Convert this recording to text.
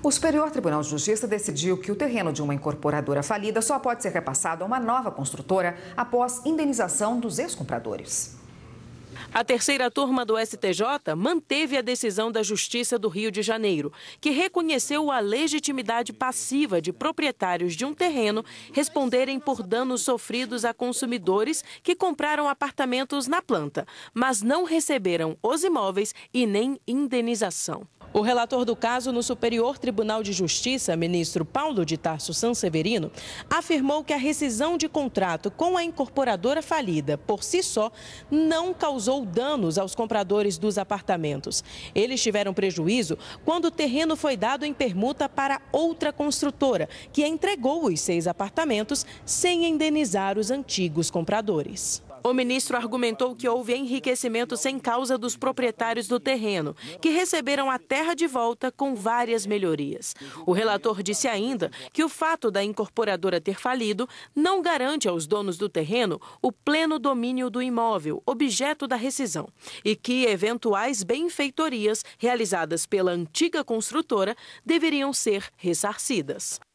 O Superior Tribunal de Justiça decidiu que o terreno de uma incorporadora falida só pode ser repassado a uma nova construtora após indenização dos ex-compradores. A terceira turma do STJ manteve a decisão da Justiça do Rio de Janeiro, que reconheceu a legitimidade passiva de proprietários de um terreno responderem por danos sofridos a consumidores que compraram apartamentos na planta, mas não receberam os imóveis e nem indenização. O relator do caso no Superior Tribunal de Justiça, ministro Paulo de Tarso Sanseverino, afirmou que a rescisão de contrato com a incorporadora falida por si só não causou danos aos compradores dos apartamentos. Eles tiveram prejuízo quando o terreno foi dado em permuta para outra construtora, que entregou os seis apartamentos sem indenizar os antigos compradores. O ministro argumentou que houve enriquecimento sem causa dos proprietários do terreno, que receberam a terra de volta com várias melhorias. O relator disse ainda que o fato da incorporadora ter falido não garante aos donos do terreno o pleno domínio do imóvel, objeto da rescisão, e que eventuais benfeitorias realizadas pela antiga construtora deveriam ser ressarcidas.